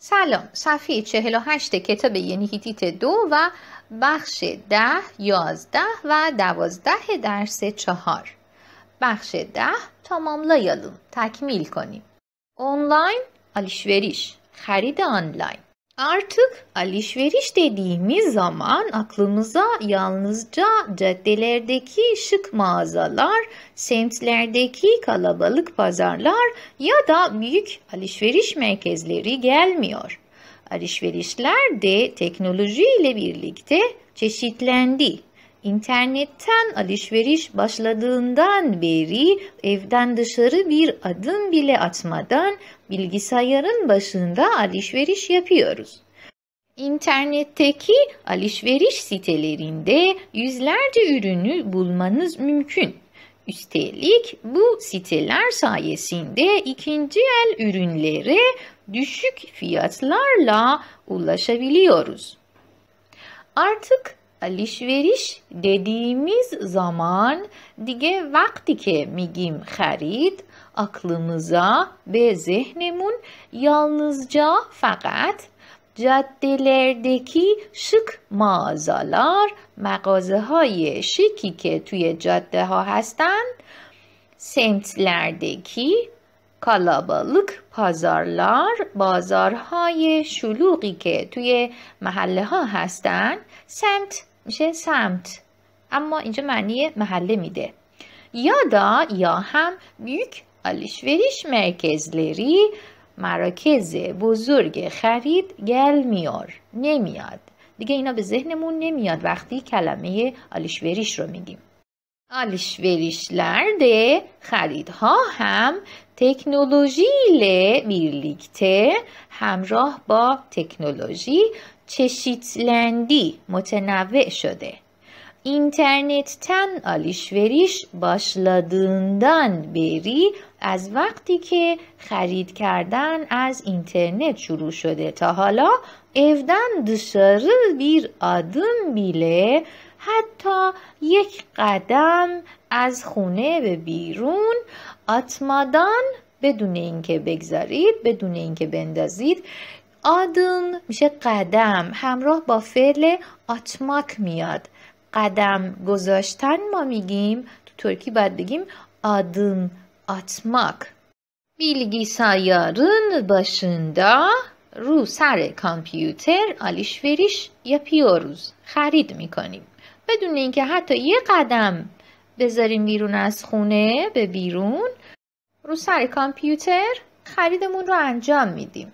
سلام صفحه 48 کتاب ینیهیتیت دو و بخش 10 11 و 12 درس 4 بخش 10 تمام tamamlayalım تکمیل کنیم آنلاین آلیشوریش خرید آنلاین Artık alışveriş dediğimiz zaman aklımıza yalnızca caddelerdeki şık mağazalar, semtlerdeki kalabalık pazarlar ya da büyük alışveriş merkezleri gelmiyor. Alışverişler de teknoloji ile birlikte çeşitlendi. İnternetten alışveriş başladığından beri evden dışarı bir adım bile atmadan Bilgisayarın başında alışveriş yapıyoruz. İnternetteki alışveriş sitelerinde yüzlerce ürünü bulmanız mümkün. Üstelik bu siteler sayesinde ikinci el ürünlere düşük fiyatlarla ulaşabiliyoruz. Artık الیشوریش دیدیمیز زمان دیگه وقتی که میگیم خرید اکلمزا به ذهنمون یالنزجا فقط جدلردکی شک مازالار مغازه های شیکی که توی جاده ها هستن سمتلردکی کالابالک پازارلار بازارهای شلوغی که توی محله ها هستن سمت میشه سمت اما اینجا معنی محله میده یادا یا هم بیک آلیشوریش مرکزلری مراکز بزرگ خرید گل میار نمیاد دیگه اینا به ذهنمون نمیاد وقتی کلمه آلیشوریش رو میگیم لرده خریدها هم تکنولوژی بیرلیکته همراه با تکنولوژی چشیتلندی متنوع شده اینترنتتن آلیشوریش باشلادندان بری از وقتی که خرید کردن از اینترنت شروع شده تا حالا evden dışarı بیر آدم بیله حتی یک قدم از خونه به بیرون آتمادان بدون اینکه بگذارید بدون اینکه بندازید آدم میشه قدم همراه با فعل آتماک میاد قدم گذاشتن ما میگیم تو ترکی باید بگیم آدم آتماک سایارن باشندا رو سر کامپیوتر آلیش آلیشوریش یا پیوروز خرید میکنیم بدون اینکه حتی یه قدم بذاریم بیرون از خونه به بیرون رو سر کامپیوتر خریدمون رو انجام میدیم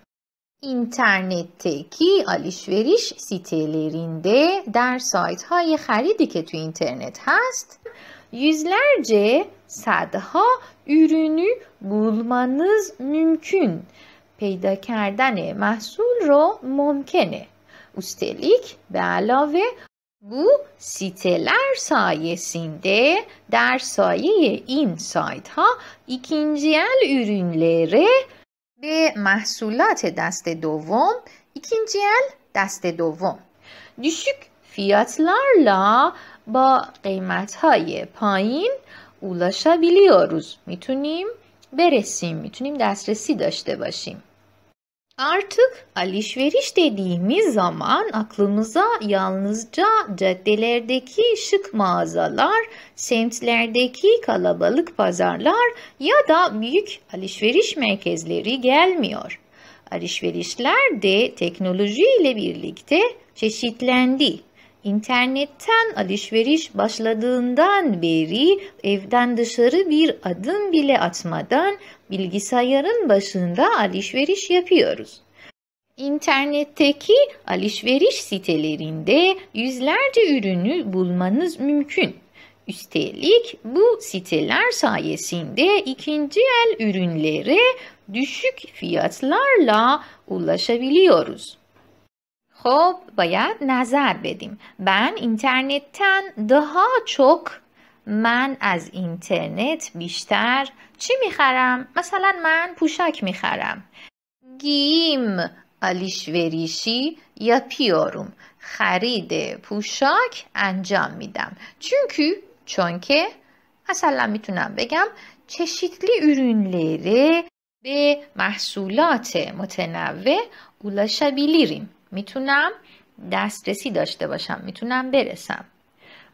کی آلیشوریش سیتلرینده در سایت های خریدی که تو اینترنت هست یوزلرجه صدها ürünü bulmanız mümkün پیدا کردن محصول رو ممکنه استلیک به علاوه بو سیتلر سایهسینده در سایه این سایت ها ایکینجیل به محصولات دست دوم ikinci دست دوم düşük fiyatlarla با قیمت های پایین ulaşabiliyoruz میتونیم برسیم میتونیم دسترسی داشته باشیم Artık alışveriş dediğimiz zaman aklımıza yalnızca caddelerdeki şık mağazalar, semtlerdeki kalabalık pazarlar ya da büyük alışveriş merkezleri gelmiyor. Alışverişler de teknoloji ile birlikte çeşitlendi. İnternetten alışveriş başladığından beri evden dışarı bir adım bile atmadan bilgisayarın başında alışveriş yapıyoruz. İnternetteki alışveriş sitelerinde yüzlerce ürünü bulmanız mümkün. Üstelik bu siteler sayesinde ikinci el ürünlere düşük fiyatlarla ulaşabiliyoruz. خب باید نظر بدیم من اینترنتتن دها چک من از اینترنت بیشتر چی میخرم؟ مثلا من پوشک میخرم گیم آلیشوریشی یا پیاروم خرید پوشاک انجام میدم چونکه چون که مثلا میتونم بگم çeşitli ürünleri به محصولات متنوع بیلیریم میتونم دسترسی داشته باشم میتونم برسم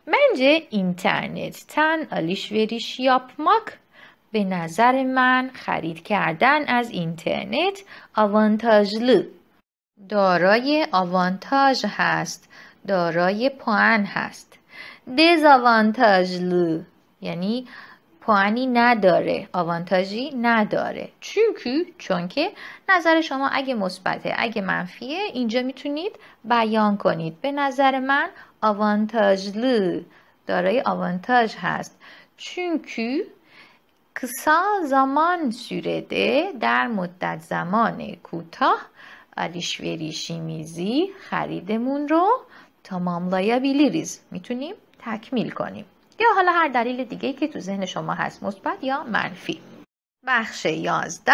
منجه bence وریش یاپ ماک به نظر من خرید کردن از اینترنت آوانتاژلو دارای آوانتاج هست دارای پوان هست دزاوانتاژلو یعنی پوانی نداره آوانتاژی نداره چونکه چونکه نظر شما اگه مثبته اگه منفیه اینجا میتونید بیان کنید به نظر من آوانتاژل دارای آوانتاژ هست چونکه کسا زمان سورده در مدت زمان کوتاه میزی خریدمون رو تمام بیلیریز میتونیم تکمیل کنیم یا حالا هر دلیل دیگه که تو ذهن شما هست مثبت یا منفی بخش یازده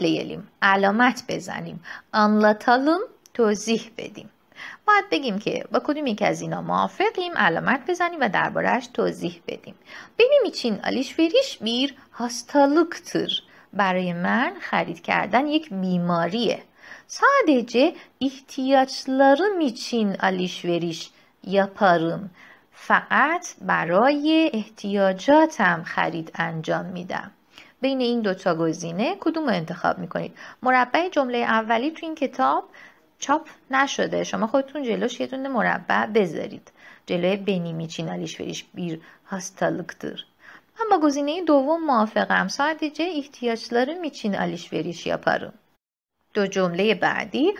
لیلیم. علامت بزنیم anlatalım توضیح بدیم باید بگیم که با کدوم یکی از اینا موافقیم علامت بزنیم و دربارهش توضیح بدیم چین آلیش ویریش بیر هاستالوکتر برای من خرید کردن یک بیماریه sadece آلیش چین، یا پارم فقط برای احتیاجاتم خرید انجام میدم بین این دوتا گزینه کدوم رو انتخاب میکنید مربع جمله اولی تو این کتاب چاپ نشده شما خودتون جلوش یه دونه مربع بذارید جلوی بنیمی علیش فریش بیر هاستالکتر من با گزینه دوم موافقم سادیجه احتیاجلارو میچین یا یاپارم دو جمله بعدی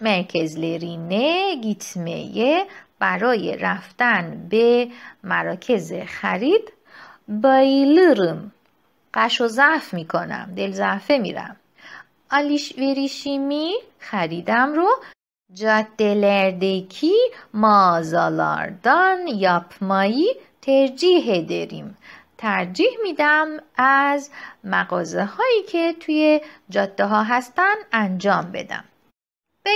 مرکز لرینه گیتمه برای رفتن به مراکز خرید بایلرم قش و ضعف میکنم دل ضعفه میرم آلیش وریشیمی خریدم رو جادلردکی مازالاردان یاپمایی ترجیح داریم. ترجیح میدم از مغازه هایی که توی جاده ها هستن انجام بدم.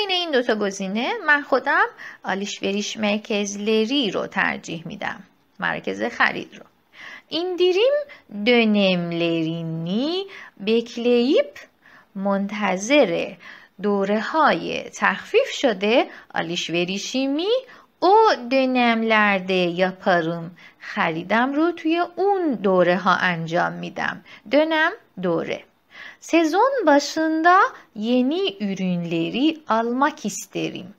بین این دوتا گزینه من خودم آلیش مرکز لری رو ترجیح میدم مرکز خرید رو این دنم لرینی bekleyip منتظر دوره های تخفیف شده آلیش آلیشوریشیمی او لرده یا پاروم خریدم رو توی اون دوره ها انجام میدم دنم دوره Sezon başında yeni ürünleri almak isterim.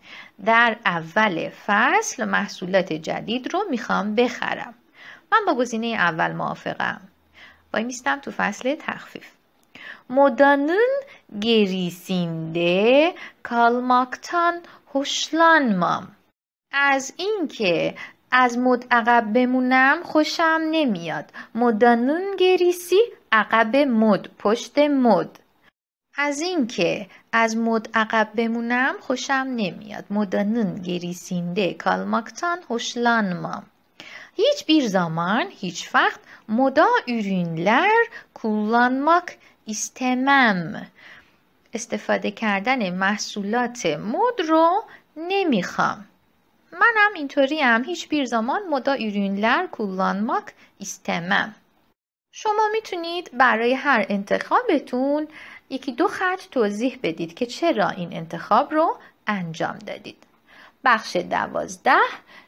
در اول فصل محصولات جدید رو میخوام بخرم. من با گزینه اول موافقم. وای میستم تو فصل تخفیف. مدانن گریسینده کالماکتان هشلانمام از اینکه از مد عقب بمونم خوشم نمیاد. مدانın گریسی؟ عقب مد پشت مد از اینکه از مد عقب بمونم خوشم نمیاد گریسینده کالماکتان هوشلانمام هیچ هیچ زمان هیچ وقت مدا ürünler کولانماک استمم. استفاده کردن محصولات مد رو نمیخوام. منم هم هیچ بیر زمان مدا ایرینلر کولانماک استمم. شما میتونید برای هر انتخابتون یکی دو خط توضیح بدید که چرا این انتخاب رو انجام دادید. بخش دوازده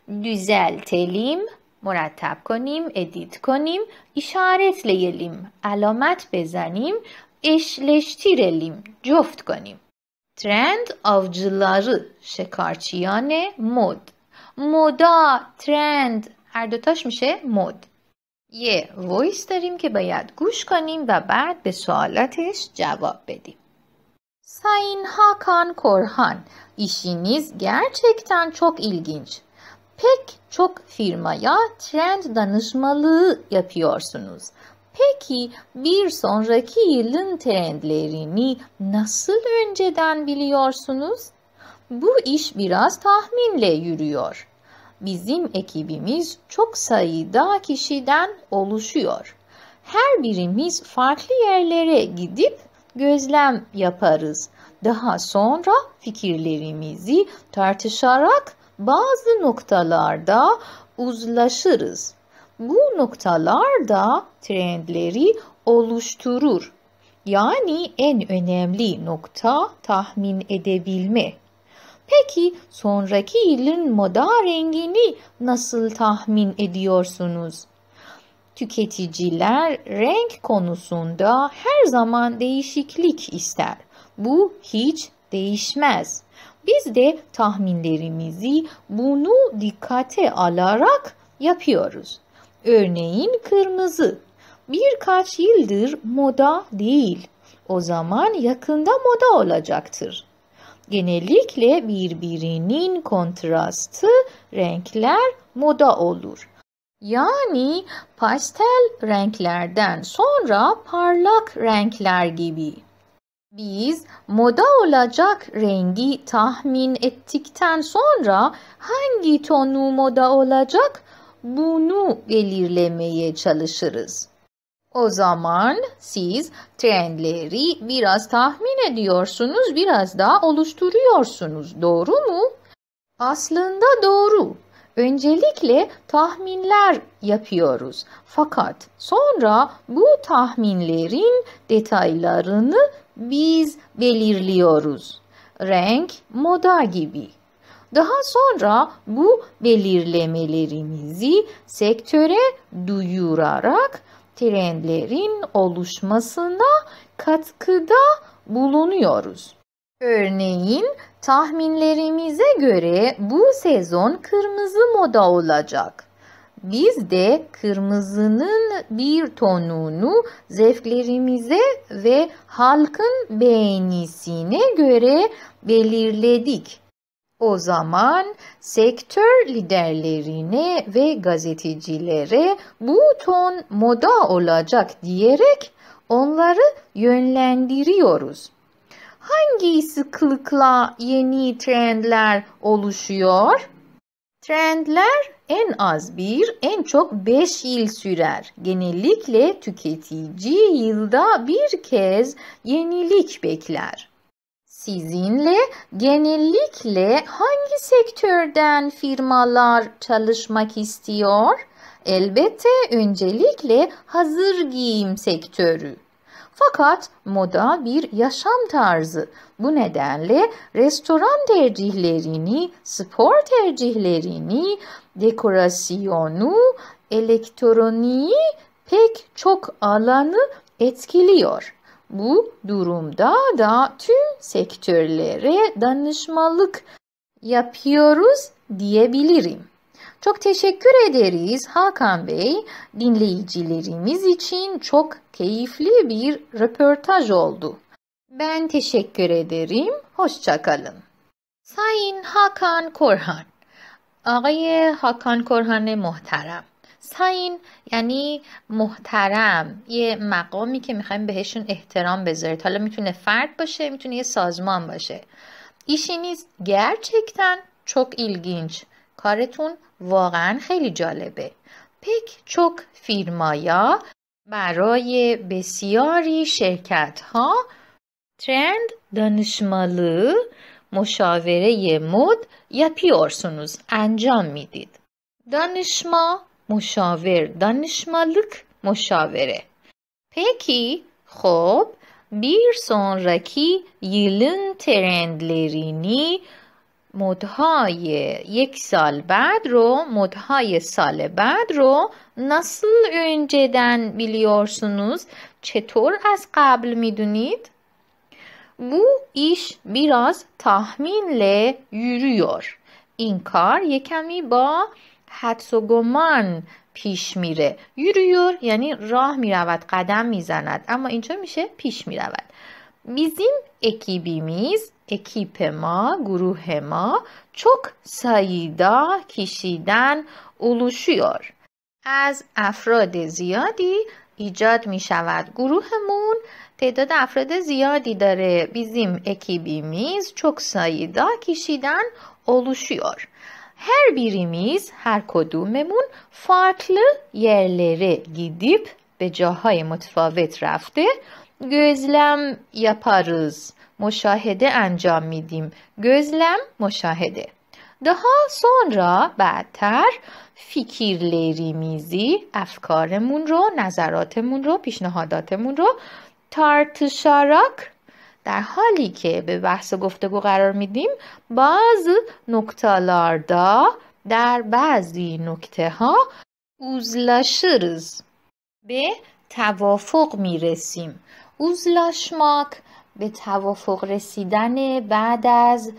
دوزل تلیم مرتب کنیم ادیت کنیم اشارت لیلیم علامت بزنیم اشلشتیرلیم جفت کنیم ترند جلارو، شکارچیان مد مودا ترند هر دوتاش میشه مد یه وایس داریم که باید گوش کنیم و بعد به سوالاتش جواب بدیم. Sayın Hakan Korhan, işiniz gerçekten çok ilginç. Pek çok firmaya trend danışmalığı yapıyorsunuz. Peki bir sonraki yılın trendlerini nasıl önceden biliyorsunuz? Bu iş biraz tahminle yürüyor bizim ekibimiz çok sayıda kişiden oluşuyor. Her birimiz farklı yerlere gidip gözlem yaparız. Daha sonra fikirlerimizi tartışarak bazı noktalarda uzlaşırız. Bu noktalar da trendleri oluşturur. Yani en önemli nokta tahmin edebilme. Peki sonraki yılın moda rengini nasıl tahmin ediyorsunuz? Tüketiciler renk konusunda her zaman değişiklik ister. Bu hiç değişmez. Biz de tahminlerimizi bunu dikkate alarak yapıyoruz. Örneğin kırmızı birkaç yıldır moda değil. O zaman yakında moda olacaktır genellikle birbirinin kontrastı renkler moda olur. Yani pastel renklerden sonra parlak renkler gibi. Biz moda olacak rengi tahmin ettikten sonra hangi tonu moda olacak bunu belirlemeye çalışırız. O zaman siz trendleri biraz tahmin ediyorsunuz, biraz daha oluşturuyorsunuz. Doğru mu? Aslında doğru. Öncelikle tahminler yapıyoruz. Fakat sonra bu tahminlerin detaylarını biz belirliyoruz. Renk, moda gibi. Daha sonra bu belirlemelerimizi sektöre duyurarak trendlerin oluşmasına katkıda bulunuyoruz. Örneğin tahminlerimize göre bu sezon kırmızı moda olacak. Biz de kırmızının bir tonunu zevklerimize ve halkın beğenisine göre belirledik. O zaman sektör liderlerine ve gazetecilere bu ton moda olacak diyerek onları yönlendiriyoruz. Hangi sıklıkla yeni trendler oluşuyor? Trendler en az bir, en çok beş yıl sürer. Genellikle tüketici yılda bir kez yenilik bekler. Sizinle genellikle hangi sektörden firmalar çalışmak istiyor? Elbette öncelikle hazır giyim sektörü. Fakat moda bir yaşam tarzı. Bu nedenle restoran tercihlerini, spor tercihlerini, dekorasyonu, elektroniği pek çok alanı etkiliyor. Bu durumda da tüm sektörlere danışmalık yapıyoruz diyebilirim. Çok teşekkür ederiz Hakan Bey. Dinleyicilerimiz için çok keyifli bir röportaj oldu. Ben teşekkür ederim. Hoşçakalın. Sayın Hakan Korhan Ağayı Hakan کرهان محترم ساین یعنی محترم یه مقامی که میخوایم بهشون احترام بذارید حالا میتونه فرد باشه میتونه یه سازمان باشه ایشی نیست گرچکتن چوک ایلگینچ کارتون واقعا خیلی جالبه پک چوک فیرمایا برای بسیاری شرکت ها ترند دانشمالو مشاوره مد یا پیورسونوز انجام میدید دانشما مشاور دانشمالک مشاوره پکی خوب بیر سون رکی یلن ترندلرینی مدهای یک سال بعد رو مدهای سال بعد رو نسل اونجدن بیلیارسونوز چطور از قبل میدونید؟ بو ایش بیراز تحمیل یوریور این کار یکمی با حدس و گمان پیش میره یوریور یعنی راه میرود قدم میزند اما اینجا میشه پیش میرود بیزیم اکیبیمیز اکیپ ما گروه ما چک ساییدا کشیدن اولوشیور از افراد زیادی ایجاد می شود گروهمون تعداد افراد زیادی داره بیزیم اکیبیمیز چک ساییدا کشیدن اولوشیور هر بیریمیز هر کدوممون فارکل یرلره گیدیب به جاهای متفاوت رفته گزلم یا پارز مشاهده انجام میدیم گزلم مشاهده سون را بعدتر فیکیرلریمیزی افکارمون رو نظراتمون رو پیشنهاداتمون رو تارتشاراک در حالی که به بحث و گفتگو قرار میدیم باز نکتالاردا در بعضی نکته ها اوزلاشرز به توافق میرسیم اوزلاشماک به توافق رسیدن بعد از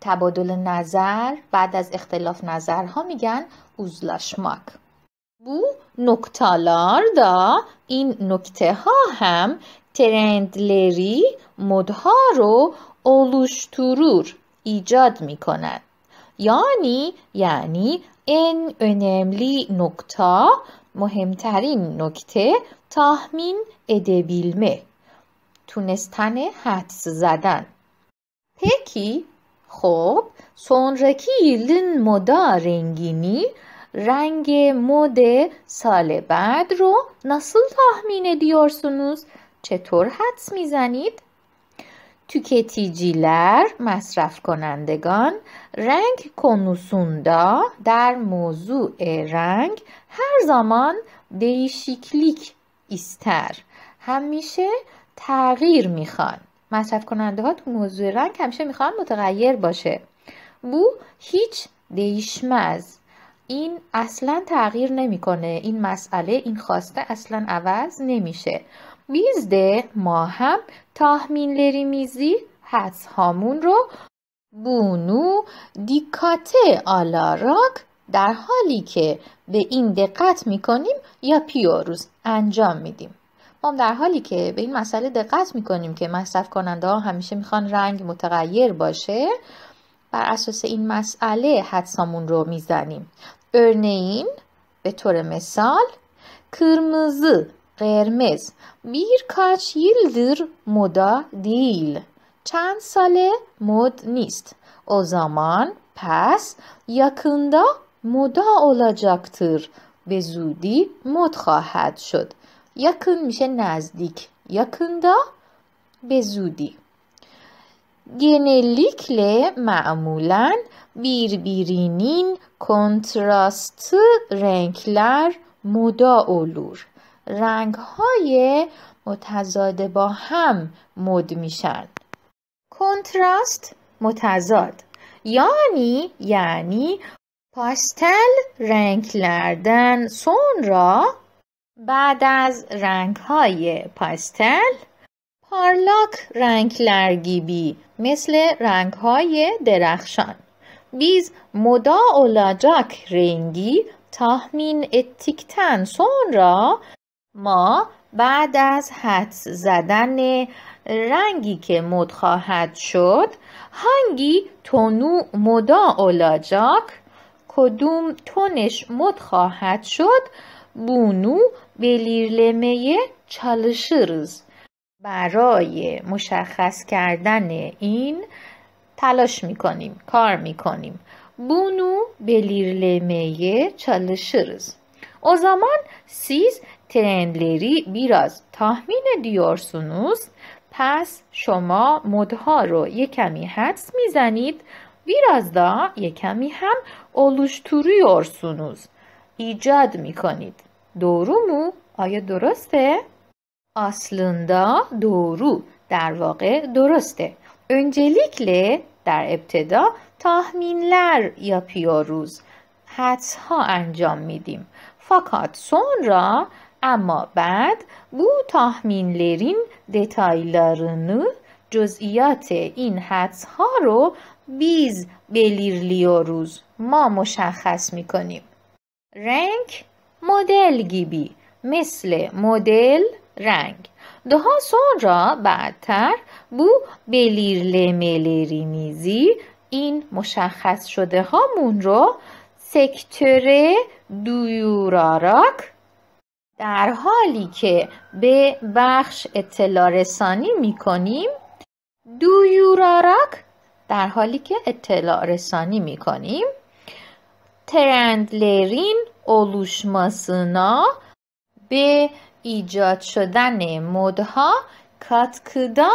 تبادل نظر بعد از اختلاف نظرها میگن اوزلاشماک بو نکتالار این نکته ها هم ترندلری مدها رو اولوشتورور ایجاد می کند. یعنی یعنی این önemli نکتا مهمترین نکته تاهمین ادبیلمه تونستن حدس زدن پکی خب سونرکی یلن مدا رنگینی رنگ مد سال بعد رو نسل تاهمین دیارسونوز؟ چطور حدس میزنید؟ جیلر مصرف کنندگان رنگ کنوسوندا در موضوع رنگ هر زمان دیشیکلیک ایستر همیشه تغییر میخوان مصرف کننده تو موضوع رنگ همیشه میخوان متغیر باشه بو هیچ دیشمز این اصلا تغییر نمیکنه این مسئله این خواسته اصلا عوض نمیشه ویزده ما هم میزی حدس هامون رو بونو دیکاته آلاراک در حالی که به این دقت میکنیم یا پیوروز انجام میدیم ما در حالی که به این مسئله دقت میکنیم که مصرف کننده ها همیشه میخوان رنگ متغیر باشه بر اساس این مسئله حدسامون رو میزنیم ارنین به طور مثال کرمزه قرمز بیر کچ در دیل چند ساله مد نیست او زمان پس یکندا مودا اولا جاکتر به زودی مد خواهد شد یکن میشه نزدیک یکندا به زودی گنلیکل معمولا بیر بیرینین کنتراست رنگلر مدا اولور های متضاد با هم مد میشن کنتراست متضاد یعنی یعنی پاستل سون را بعد از های پاستل پارلاک بی مثل های درخشان بیز مدا اولاجاک رنگی تاهمین اتیکتن را ما بعد از حدس زدن رنگی که مد خواهد شد هنگی تونو مدا اولاجاک کدوم تونش مد خواهد شد بونو بلیرلمه چالشرز برای مشخص کردن این تلاش میکنیم کار میکنیم بونو بلیرلمه چالشرز او زمان سیز ترنلری بیراز تاهمین دیورسونوس پس شما مدها رو یکمی حدس میزنید بیراز دا یکمی هم اولوشتوری ارسونوز ایجاد میکنید دورو مو؟ آیا درسته؟ اصلندا دورو در واقع درسته اونجلیکل در ابتدا تاهمینلر یا پیاروز حدس ها انجام میدیم فقط سون را اما بعد بو تاهمین لرین دتایلارنو جزئیات این حدس ها رو بیز بلیرلیوروز ما مشخص می کنیم رنگ مدل گیبی مثل مدل رنگ سون را بعدتر بو bu میزی این مشخص شده هامون رو سکتر دویوراراک در حالی که به بخش اطلاع رسانی می کنیم دو یوراراک در حالی که اطلاع رسانی می کنیم ترندلرین oluşmasına به ایجاد شدن مدها کاتکدا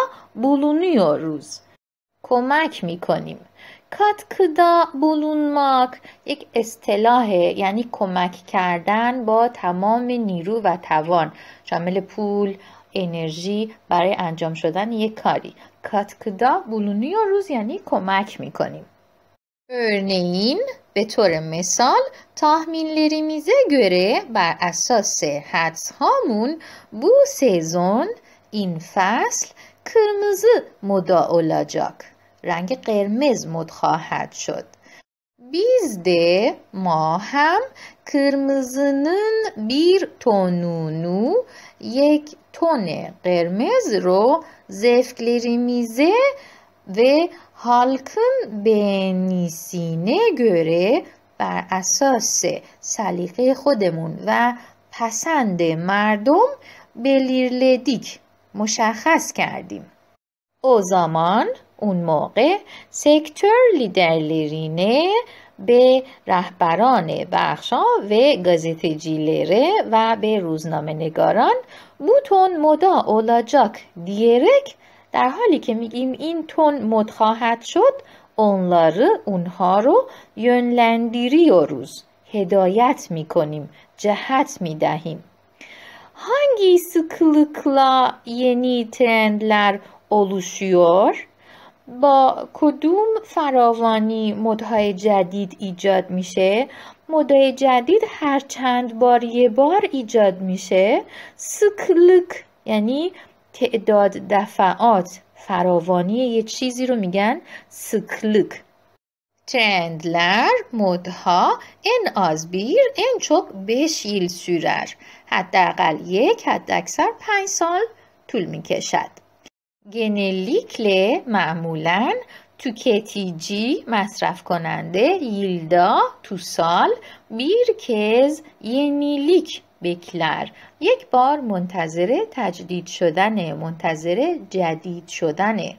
روز کمک می کنیم katkıda bulunmak یک اصطلاح یعنی کمک کردن با تمام نیرو و توان شامل پول انرژی برای انجام شدن یک کاری کاتکدا و روز یعنی کمک میکنیم örneğin به طور مثال tahminlerimize گره بر اساس حدس هامون بو سیزون این فصل کرمزه moda رنگ قرمز مد خواهد شد. بیزده ما هم کرمزنن بیر تونونو یک تون قرمز رو زفکلری میزه و حالکن به نیسینه گره بر اساس سلیقه خودمون و پسند مردم بلیرلدیک مشخص کردیم. او زمان اون موقع سکتور لیدرلرینه به رهبران بخشا و جیلره و به روزنامه نگاران بوتون مدا جاک دیرک در حالی که میگیم این تون مد خواهد شد اونلارو اونها رو یونلندیری و روز هدایت میکنیم جهت میدهیم هنگی سکلکلا ینی ترندلر اولوشیور با کدوم فراوانی مدهای جدید ایجاد میشه مدهای جدید هر چند بار یه بار ایجاد میشه سکلک یعنی تعداد دفعات فراوانی یه چیزی رو میگن سکلک چندلر مدها ان آزبیر ان چوب بشیل سورر حداقل یک حداکثر پنج سال طول میکشد. گنلیکل معمولا تو مصرف کننده ییلدا تو سال بیرکز ینیلیک بکلر یک بار منتظر تجدید شدن منتظر جدید شدنه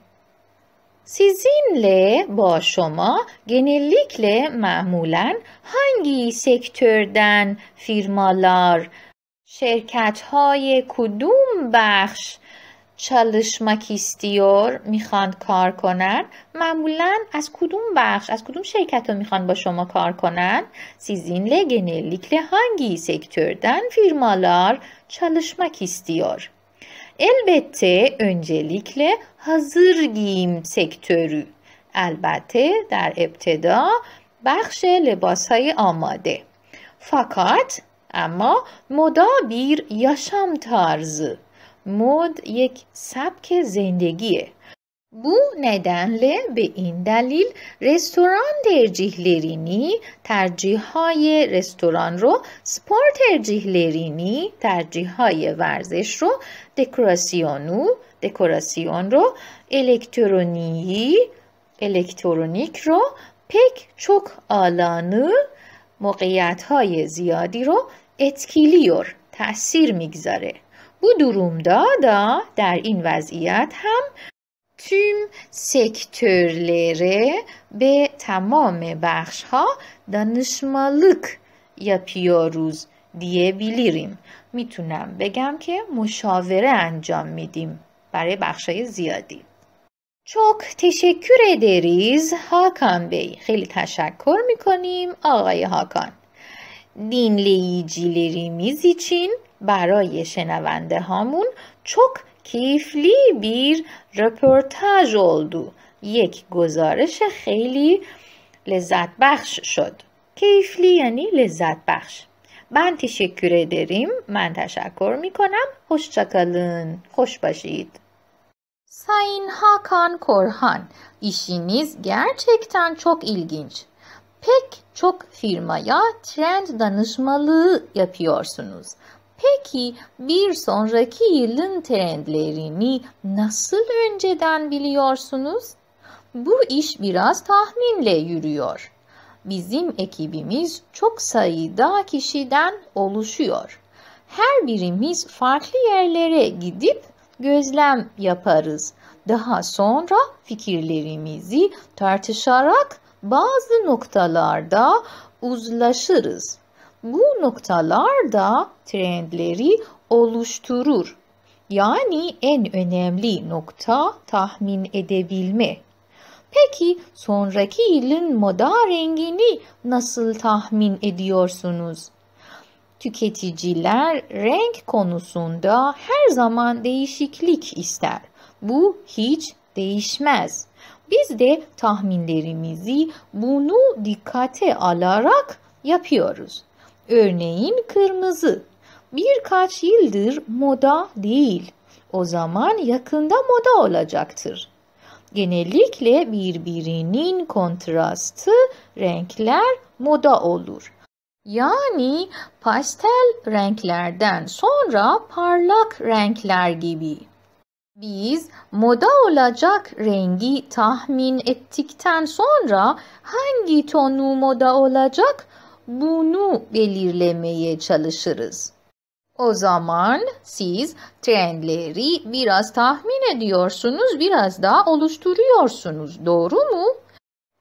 سیزینله با شما گنلیکله معمولا هنگی سکتردن فیرمالار شرکت های کدوم بخش چالشماکیستیور میخوان کار کنن معمولا از کدوم بخش از کدوم شرکت رو میخوان با شما کار کنن هنگی genellikle هانگی سکتوردن فیرمالار çalışmak البته البته، öncelikle hazır گیم البته در ابتدا بخش لباس های آماده فقط اما مدابیر یاشم تارزه مد یک سبک زندگیه بو ندنله به این دلیل رستوران ترجیح لرینی ترجیح های رستوران رو سپورت ترجیح لرینی ترجیح های ورزش رو دکوراسیونو دکوراسیون رو الکترونیی الکترونیک رو پک چوک آلانو موقعیت های زیادی رو اتکیلیور تاثیر میگذاره Bu durumda در این وضعیت هم تیم سکترلره به تمام بخش ها پیاروز دیه بیلیریم. میتونم بگم که مشاوره انجام میدیم برای های زیادی چوک تشکر دریز هاکان بی خیلی تشکر میکنیم آقای هاکان دینلییجیلریمیز میزیچین، برای شنونده هامون چک کیفلی بیر رپورتاج اولدو یک گزارش خیلی لذت بخش شد کیفلی یعنی لذت بخش من تشکر داریم من تشکر می کنم خوش چکلن. خوش باشید ساین ها کرهان ایشی نیز گرچکتن چک ایلگینج پک چک فیرمایا ترند دانشمالی یپیارسونوز. Peki bir sonraki yılın trendlerini nasıl önceden biliyorsunuz? Bu iş biraz tahminle yürüyor. Bizim ekibimiz çok sayıda kişiden oluşuyor. Her birimiz farklı yerlere gidip gözlem yaparız. Daha sonra fikirlerimizi tartışarak bazı noktalarda uzlaşırız. Bu noktalar da trendleri oluşturur. Yani en önemli nokta tahmin edebilme. Peki sonraki yılın moda rengini nasıl tahmin ediyorsunuz? Tüketiciler renk konusunda her zaman değişiklik ister. Bu hiç değişmez. Biz de tahminlerimizi bunu dikkate alarak yapıyoruz. Örneğin kırmızı. Birkaç yıldır moda değil. O zaman yakında moda olacaktır. Genellikle birbirinin kontrastı renkler moda olur. Yani pastel renklerden sonra parlak renkler gibi. Biz moda olacak rengi tahmin ettikten sonra hangi tonu moda olacak bunu belirlemeye çalışırız. O zaman siz trendleri biraz tahmin ediyorsunuz, biraz daha oluşturuyorsunuz. Doğru mu?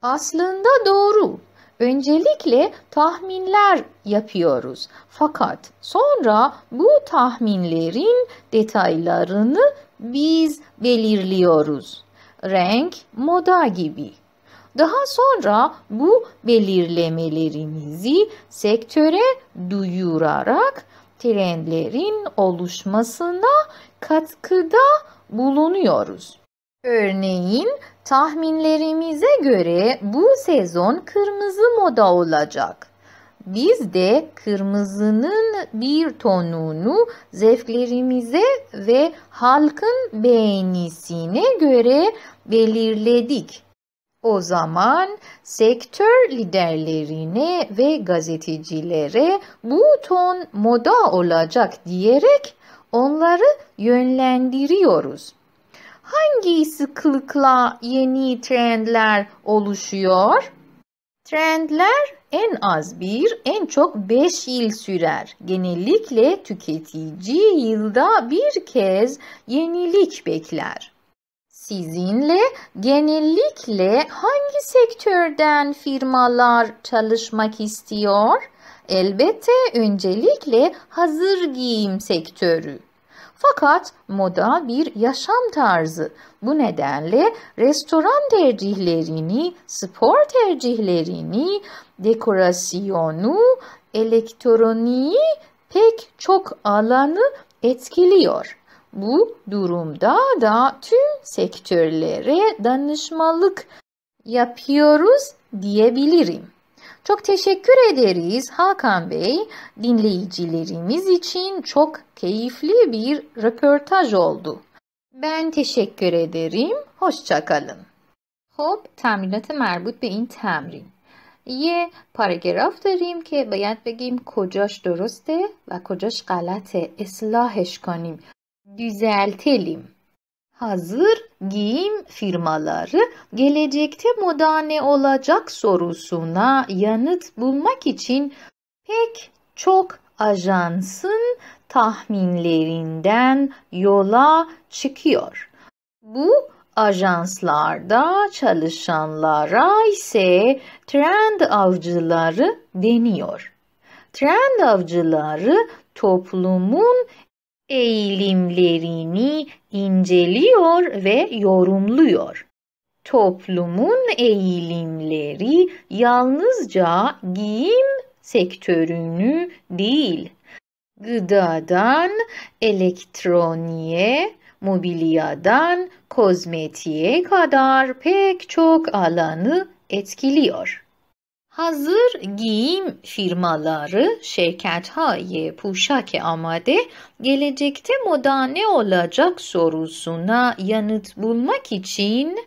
Aslında doğru. Öncelikle tahminler yapıyoruz. Fakat sonra bu tahminlerin detaylarını biz belirliyoruz. Renk, moda gibi. Daha sonra bu belirlemelerimizi sektöre duyurarak trendlerin oluşmasına katkıda bulunuyoruz. Örneğin tahminlerimize göre bu sezon kırmızı moda olacak. Biz de kırmızının bir tonunu zevklerimize ve halkın beğenisine göre belirledik. O zaman sektör liderlerine ve gazetecilere bu ton moda olacak diyerek onları yönlendiriyoruz. Hangi sıklıkla yeni trendler oluşuyor? Trendler en az bir, en çok beş yıl sürer. Genellikle tüketici yılda bir kez yenilik bekler. Sizinle genellikle hangi sektörden firmalar çalışmak istiyor? Elbette öncelikle hazır giyim sektörü. Fakat moda bir yaşam tarzı. Bu nedenle restoran tercihlerini, spor tercihlerini, dekorasyonu, elektroniği pek çok alanı etkiliyor. Bu durumda da tüm sektörlere danışmalık yapıyoruz diyebilirim. Çok teşekkür ederiz Hakan Bey. Dinleyicilerimiz için çok keyifli bir röportaj oldu. Ben teşekkür ederim. Hoşçakalın. Hop, تمرینات مربوط به این تمرین یه پاراگراف داریم که باید بگیم کجاش درسته و کجاش غلطه اصلاحش کنیم Düzeltelim. Hazır giyim firmaları gelecekte moda ne olacak sorusuna yanıt bulmak için pek çok ajansın tahminlerinden yola çıkıyor. Bu ajanslarda çalışanlara ise trend avcıları deniyor. Trend avcıları toplumun eğilimlerini inceliyor ve yorumluyor. Toplumun eğilimleri yalnızca giyim sektörünü değil, gıdadan elektroniğe, mobilyadan kozmetiğe kadar pek çok alanı etkiliyor. Hazır giyim firmaları, hayi puşak amade gelecekte moda ne olacak sorusuna yanıt bulmak için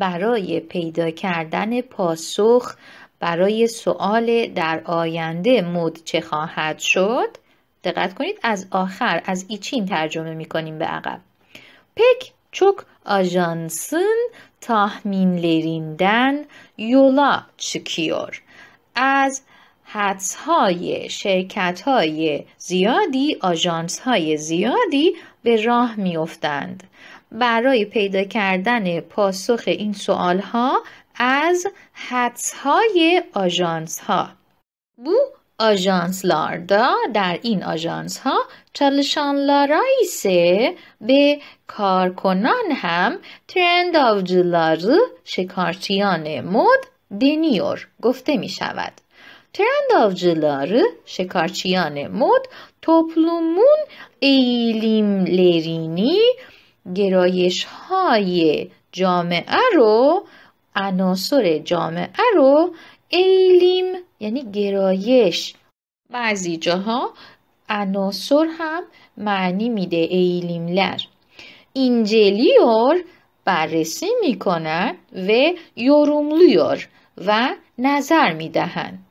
برای پیدا کردن پاسخ برای سوال در آینده مد چه خواهد شد دقت کنید از آخر از ایچین ترجمه می کنیم به عقب پک چوک ajansın tahminlerinden یولا چکیور از حدس های شرکت های زیادی آژانس های زیادی به راه میافتند. برای پیدا کردن پاسخ این سوال ها از حدس های آژانس ها. بو لاردا در این آژانس ها çalışanlara به کارکنان هم ترند شکارچیان مد دنیور گفته می شود. ترند شکارچیان مد ایلیم لرینی گرایش های جامعه رو عناصر جامعه رو ایلیم یعنی گرایش بعضی جاها عناصر هم معنی میده ایلیملر اینجلیور بررسی میکنند و یورملیور و نظر میدهند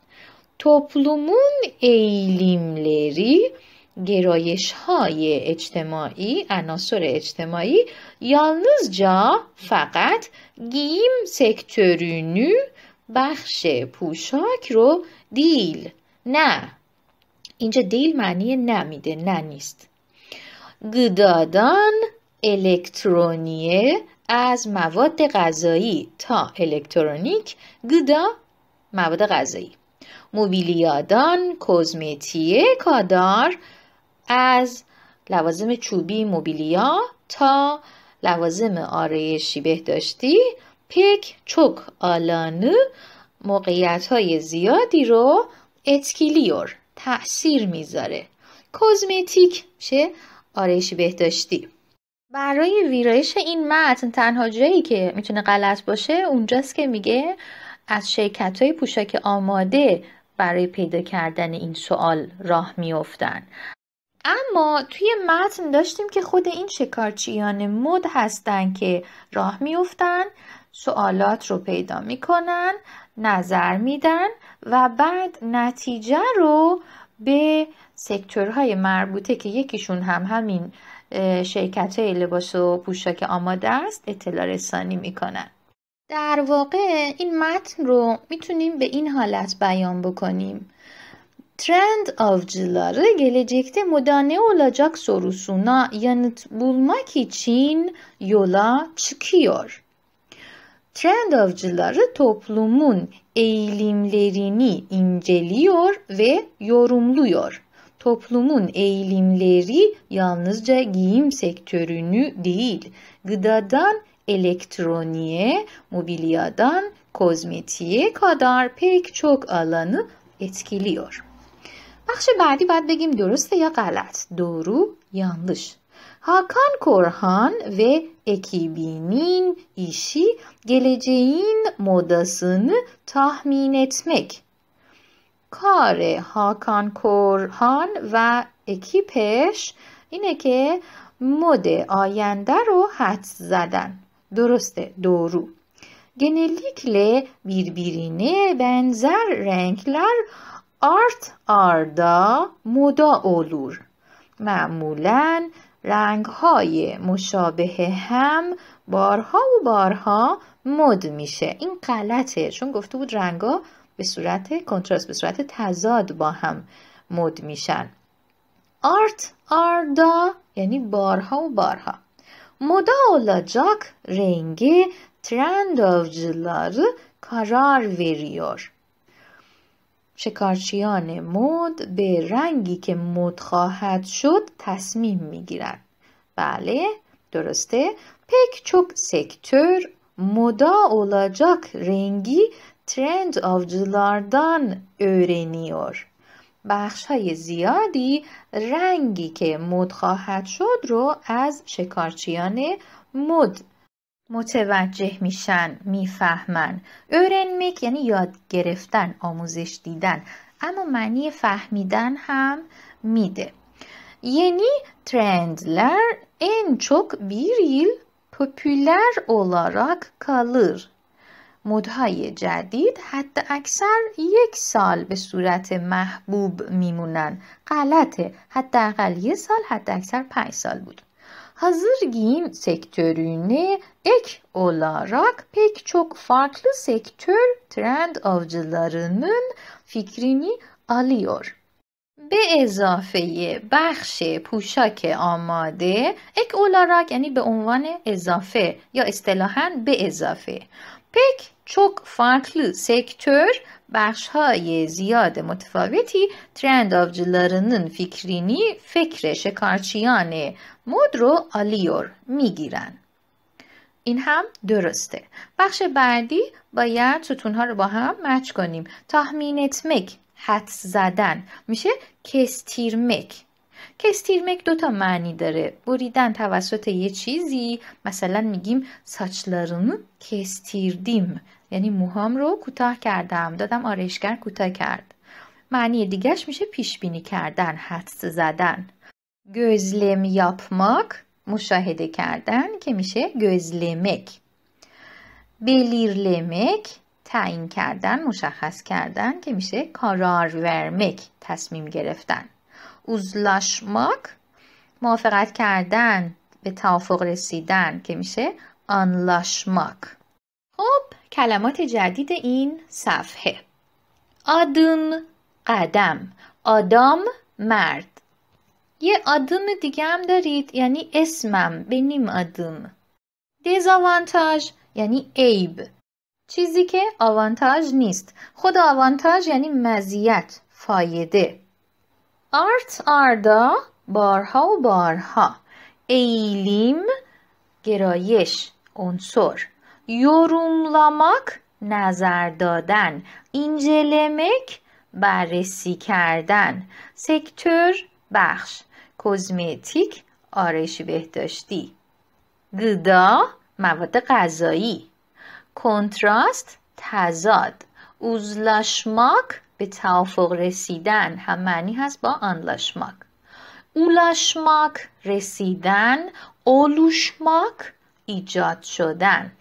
توپلومون لری گرایش های اجتماعی عناصر اجتماعی جا فقط گیم سکترینو بخش پوشاک رو دیل نه اینجا دیل معنی نمیده نه نیست گدادان الکترونیه از مواد غذایی تا الکترونیک گدا مواد غذایی موبیلیادان کزمتیه کادار از لوازم چوبی موبیلیا تا لوازم آرایشی بهداشتی پک چک آلانه موقعیت های زیادی رو اتکیلیور تأثیر میذاره کوزمتیک چه آرایش بهداشتی برای ویرایش این متن تنها جایی که میتونه غلط باشه اونجاست که میگه از شرکت های پوشاک آماده برای پیدا کردن این سوال راه میوفتن. اما توی متن داشتیم که خود این شکارچیان مد هستن که راه میوفتن، سوالات رو پیدا میکنن نظر میدن و بعد نتیجه رو به سکتورهای مربوطه که یکیشون هم همین شرکت های لباس و پوشاک آماده است اطلاع رسانی میکنن در واقع این متن رو میتونیم به این حالت بیان بکنیم ترند گلجکت مدانه modane olacak سروسونا یعنی بولماکی چین یولا چکیور Trend avcıları toplumun eğilimlerini inceliyor ve yorumluyor. Toplumun eğilimleri yalnızca giyim sektörünü değil, gıdadan elektroniğe, mobilyadan kozmetiğe kadar pek çok alanı etkiliyor. بخش بعدی باید بگیم درسته یا غلط، دورو، یانلش. هاکان کورهان و اکیبینین ایشی گلجین مدسن تاهمین اتمک کار هاکان کورهان و اکیپش اینه که مد آینده رو حد زدن درسته دورو گنلیکل بیربیرینه بنزر رنگلر آرت آردا مودا اولور معمولا رنگ های مشابه هم بارها و بارها مد میشه این غلطه چون گفته بود ها به صورت کنتراست به صورت تضاد با هم مد میشن آرت آردا یعنی بارها و بارها مودا رنگ ترند آف جلار کارار ویریور شکارچیان مد به رنگی که مد خواهد شد تصمیم میگیرند بله درسته پکچوک سکتور مودا، اولاجاک رنگی ترند آف جلاردان ارینیور. بخش های زیادی رنگی که مد خواهد شد رو از شکارچیان مد متوجه میشن میفهمن میک یعنی یاد گرفتن آموزش دیدن اما معنی فهمیدن هم میده یعنی ترندلر این چوک بیریل پپولر اولاراک کالر مدهای جدید حتی اکثر یک سال به صورت محبوب میمونن غلطه حتی اقل یه سال حتی اکثر پنج سال بود hazır giyim sektörüne ek olarak pek çok farklı sektör trend avcılarının fikrini alıyor. به اضافه بخش پوشاک آماده اک اولارک یعنی به عنوان اضافه یا اصطلاحا به اضافه پک چوک فرکلو سکتور بخش های زیاد متفاوتی ترند آفجلارının fikrini فکر شکارچیان رو آلیور میگیرن این هم درسته بخش بعدی باید ستونها رو با هم مچ کنیم تحمینت مک حد زدن میشه کستیر کستیرمک دوتا معنی داره بریدن توسط یه چیزی مثلا میگیم ساچلارون کستیردیم یعنی موهام رو کوتاه کردم دادم آرشگر کوتاه کرد معنی دیگهش میشه پیش بینی کردن حدس زدن گزلم yapmak مشاهده کردن که میشه گزلمک بلیرلمک تعیین کردن مشخص کردن که میشه کارار ورمک تصمیم گرفتن اوزلاشماک موافقت کردن به توافق رسیدن که میشه آنلاشماک خب کلمات جدید این صفحه آدم قدم آدام مرد یه آدم دیگه هم دارید یعنی اسمم نیم آدم دزاوانتاژ یعنی عیب چیزی که آوانتاج نیست خود آوانتاج یعنی مزیت فایده آرت آردا بارها و بارها ایلیم گرایش عنصر یوروملاماک نظر دادن اینجلمک بررسی کردن سکتور بخش کزمتیک آرایش بهداشتی گدا مواد غذایی کنتراست تضاد اوزلاشماک به توافق رسیدن هم معنی هست با آنلاشماک اولاشماک رسیدن اولوشماک ایجاد شدن